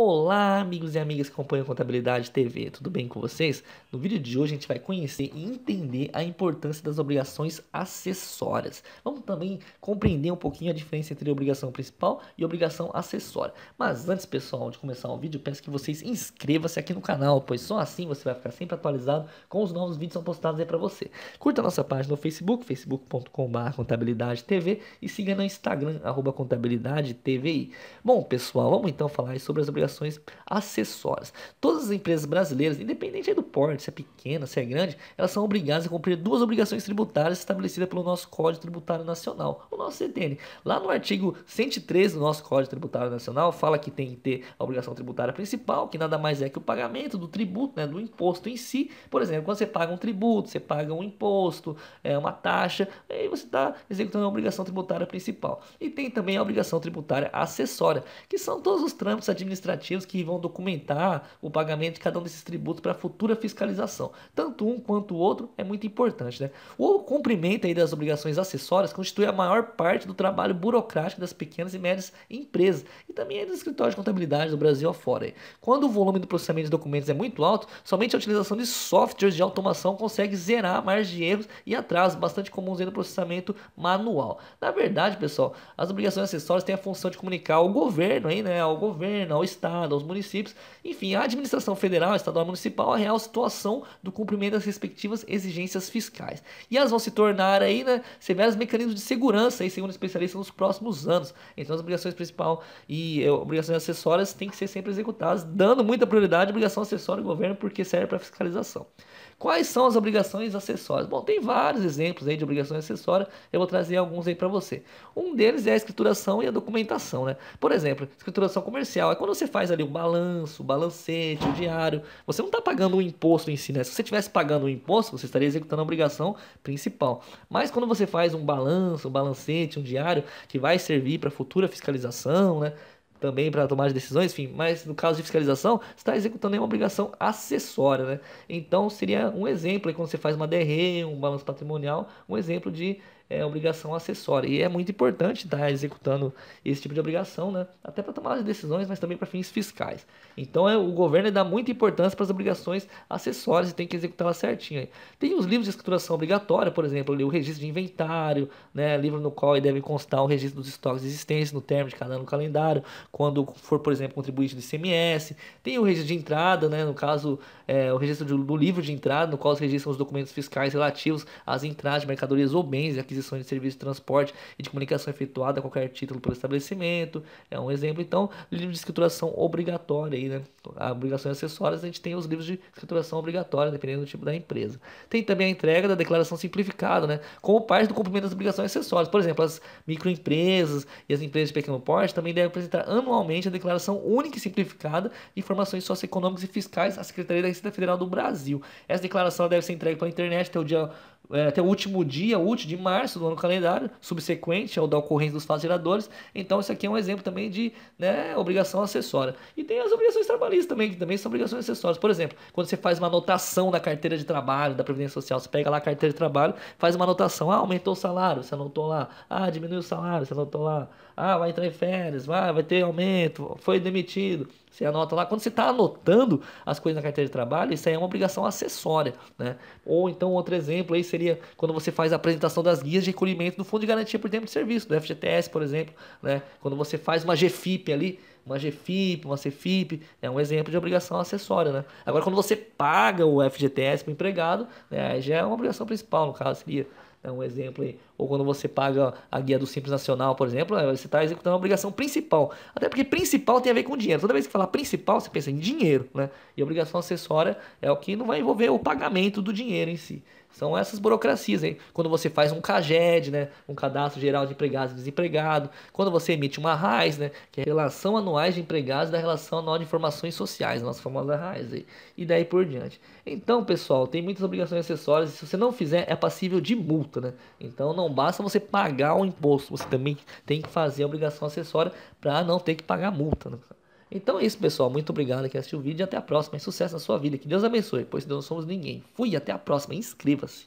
Olá, amigos e amigas que acompanham Contabilidade TV, tudo bem com vocês? No vídeo de hoje a gente vai conhecer e entender a importância das obrigações acessórias. Vamos também compreender um pouquinho a diferença entre obrigação principal e obrigação acessória. Mas antes, pessoal, de começar o vídeo, peço que vocês inscrevam-se aqui no canal, pois só assim você vai ficar sempre atualizado com os novos vídeos que são postados aí para você. Curta a nossa página no Facebook, facebook.com.br Contabilidade TV e siga no Instagram, arroba Contabilidade TVI. Bom, pessoal, vamos então falar sobre as obrigações obrigações acessórias. Todas as empresas brasileiras, independente do porte, se é pequena, se é grande, elas são obrigadas a cumprir duas obrigações tributárias estabelecidas pelo nosso Código Tributário Nacional, o nosso CTN. Lá no artigo 103 do nosso Código Tributário Nacional, fala que tem que ter a obrigação tributária principal, que nada mais é que o pagamento do tributo, né, do imposto em si. Por exemplo, quando você paga um tributo, você paga um imposto, é, uma taxa, aí você está executando a obrigação tributária principal. E tem também a obrigação tributária acessória, que são todos os trâmites administrativos administrativos que vão documentar o pagamento de cada um desses tributos para futura fiscalização. Tanto um quanto o outro é muito importante. Né? O cumprimento aí das obrigações acessórias constitui a maior parte do trabalho burocrático das pequenas e médias empresas e também é dos escritórios de contabilidade do Brasil afora. Aí. Quando o volume do processamento de documentos é muito alto, somente a utilização de softwares de automação consegue zerar a margem de erros e atrasos bastante comuns no processamento manual. Na verdade, pessoal, as obrigações acessórias têm a função de comunicar ao governo, aí, né, ao governo, ao Estado, aos municípios, enfim, à administração federal, estadual e municipal, é a real situação do cumprimento das respectivas exigências fiscais. E elas vão se tornar aí, né, severos mecanismos de segurança, aí, segundo especialistas, nos próximos anos. Então as obrigações principal e eh, obrigações acessórias têm que ser sempre executadas, dando muita prioridade à obrigação acessória do governo, porque serve para fiscalização. Quais são as obrigações acessórias? Bom, tem vários exemplos aí de obrigações acessórias, eu vou trazer alguns aí para você. Um deles é a escrituração e a documentação, né? Por exemplo, escrituração comercial é quando você faz ali o balanço, o balancete, o diário. Você não está pagando um imposto em si, né? Se você estivesse pagando um imposto, você estaria executando a obrigação principal. Mas quando você faz um balanço, um balancete, um diário, que vai servir para futura fiscalização, né? também para tomar decisões, enfim, mas no caso de fiscalização, você está executando uma obrigação acessória, né? Então seria um exemplo aí quando você faz uma DRE, um balanço patrimonial, um exemplo de é, obrigação acessória. E é muito importante estar tá executando esse tipo de obrigação, né? até para tomar as decisões, mas também para fins fiscais. Então é, o governo dá muita importância para as obrigações acessórias e tem que executá-las certinho. Tem os livros de escrituração obrigatória, por exemplo, o registro de inventário, né? livro no qual deve constar o registro dos estoques existentes no termo de cada ano no calendário, quando for, por exemplo, contribuinte do ICMS. Tem o registro de entrada, né? no caso, é, o registro do livro de entrada, no qual se registram os documentos fiscais relativos às entradas de mercadorias ou bens aquisições de serviços de transporte e de comunicação efetuada a qualquer título pelo estabelecimento. É um exemplo. Então, livro de escrituração obrigatória aí, né? A obrigações acessórias, a gente tem os livros de escrituração obrigatória, dependendo do tipo da empresa. Tem também a entrega da declaração simplificada, né? Como parte do cumprimento das obrigações acessórias. Por exemplo, as microempresas e as empresas de pequeno porte também devem apresentar anualmente a declaração única e simplificada de informações socioeconômicas e fiscais à Secretaria da Receita Federal do Brasil. Essa declaração deve ser entregue pela internet até o dia é, até o último dia útil de março do ano calendário, subsequente ao da ocorrência dos fatos geradores. Então, isso aqui é um exemplo também de né, obrigação acessória. E tem as obrigações trabalhistas também, que também são obrigações acessórias. Por exemplo, quando você faz uma anotação na carteira de trabalho da Previdência Social, você pega lá a carteira de trabalho, faz uma anotação. Ah, aumentou o salário, você anotou lá. Ah, diminuiu o salário, você anotou lá. Ah, vai entrar em férias, vai, vai ter aumento, foi demitido. Você anota lá. Quando você está anotando as coisas na carteira de trabalho, isso aí é uma obrigação acessória. Né? Ou então, outro exemplo aí, você seria quando você faz a apresentação das guias de recolhimento do Fundo de Garantia por Tempo de Serviço, do FGTS, por exemplo, né? Quando você faz uma GFIP ali, uma GFIP, uma CFIP, é um exemplo de obrigação acessória, né? Agora, quando você paga o FGTS para o empregado, né, já é uma obrigação principal, no caso, seria é um exemplo aí. Ou quando você paga a guia do Simples Nacional, por exemplo, você está executando uma obrigação principal. Até porque principal tem a ver com dinheiro. Toda vez que falar principal, você pensa em dinheiro, né? E obrigação acessória é o que não vai envolver o pagamento do dinheiro em si. São essas burocracias, hein? Quando você faz um CAGED, né? Um cadastro geral de empregados e desempregado. Quando você emite uma RAIS, né? Que é a relação anuais de empregados da relação anual de informações sociais, nossa famosa RAIS aí. E daí por diante. Então, pessoal, tem muitas obrigações acessórias. Se você não fizer, é passível de multa, né? Então não basta você pagar o imposto, você também tem que fazer a obrigação acessória para não ter que pagar multa, né? Então é isso, pessoal. Muito obrigado que assistiu o vídeo e até a próxima. E sucesso na sua vida. Que Deus abençoe, pois não somos ninguém. Fui, até a próxima. Inscreva-se.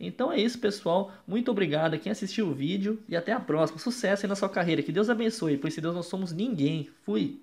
Então é isso, pessoal. Muito obrigado a quem assistiu o vídeo e até a próxima. Sucesso aí na sua carreira. Que Deus abençoe, pois se Deus não somos ninguém. Fui!